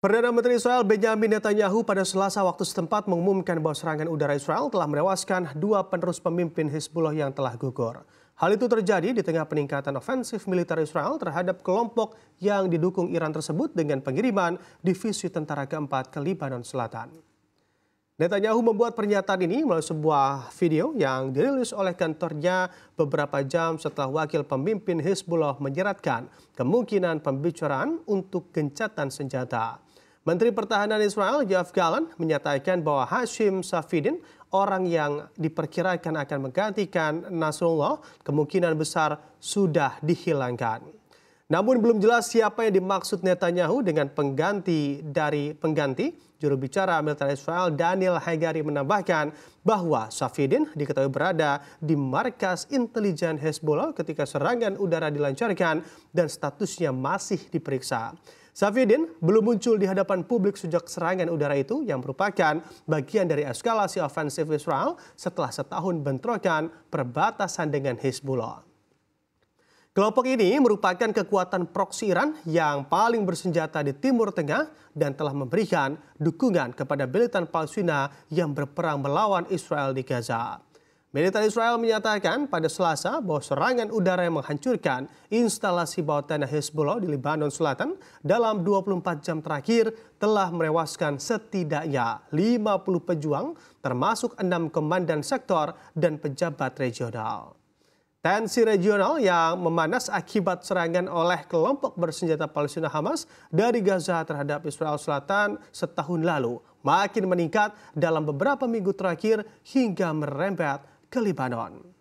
Perdana Menteri Israel Benjamin Netanyahu pada Selasa waktu setempat mengumumkan bahwa serangan udara Israel telah menewaskan dua penerus pemimpin Hezbollah yang telah gugur. Hal itu terjadi di tengah peningkatan ofensif militer Israel terhadap kelompok yang didukung Iran tersebut dengan pengiriman divisi tentara keempat ke Lebanon Selatan. Netanyahu membuat pernyataan ini melalui sebuah video yang dirilis oleh kantornya beberapa jam setelah wakil pemimpin Hezbollah menyeratkan kemungkinan pembicaraan untuk gencatan senjata. Menteri Pertahanan Israel Yoav Gallant menyatakan bahwa Hashim Safidin, orang yang diperkirakan akan menggantikan Nasrullah, kemungkinan besar sudah dihilangkan. Namun belum jelas siapa yang dimaksud Netanyahu dengan pengganti dari pengganti. Juru bicara militer Israel Daniel Hagari menambahkan bahwa Safidin diketahui berada di markas intelijen Hezbollah ketika serangan udara dilancarkan dan statusnya masih diperiksa. Safieddin belum muncul di hadapan publik sejak serangan udara itu yang merupakan bagian dari eskalasi ofensif Israel setelah setahun bentrokan perbatasan dengan Hezbollah. Kelompok ini merupakan kekuatan proksi Iran yang paling bersenjata di Timur Tengah dan telah memberikan dukungan kepada militan Palestina yang berperang melawan Israel di Gaza. Militer Israel menyatakan pada Selasa bahwa serangan udara yang menghancurkan instalasi bawah tanah Hezbollah di Lebanon Selatan dalam 24 jam terakhir telah merewaskan setidaknya 50 pejuang termasuk enam komandan sektor dan pejabat regional. Tensi regional yang memanas akibat serangan oleh kelompok bersenjata Palestina Hamas dari Gaza terhadap Israel Selatan setahun lalu makin meningkat dalam beberapa minggu terakhir hingga merembet ke Lebanon.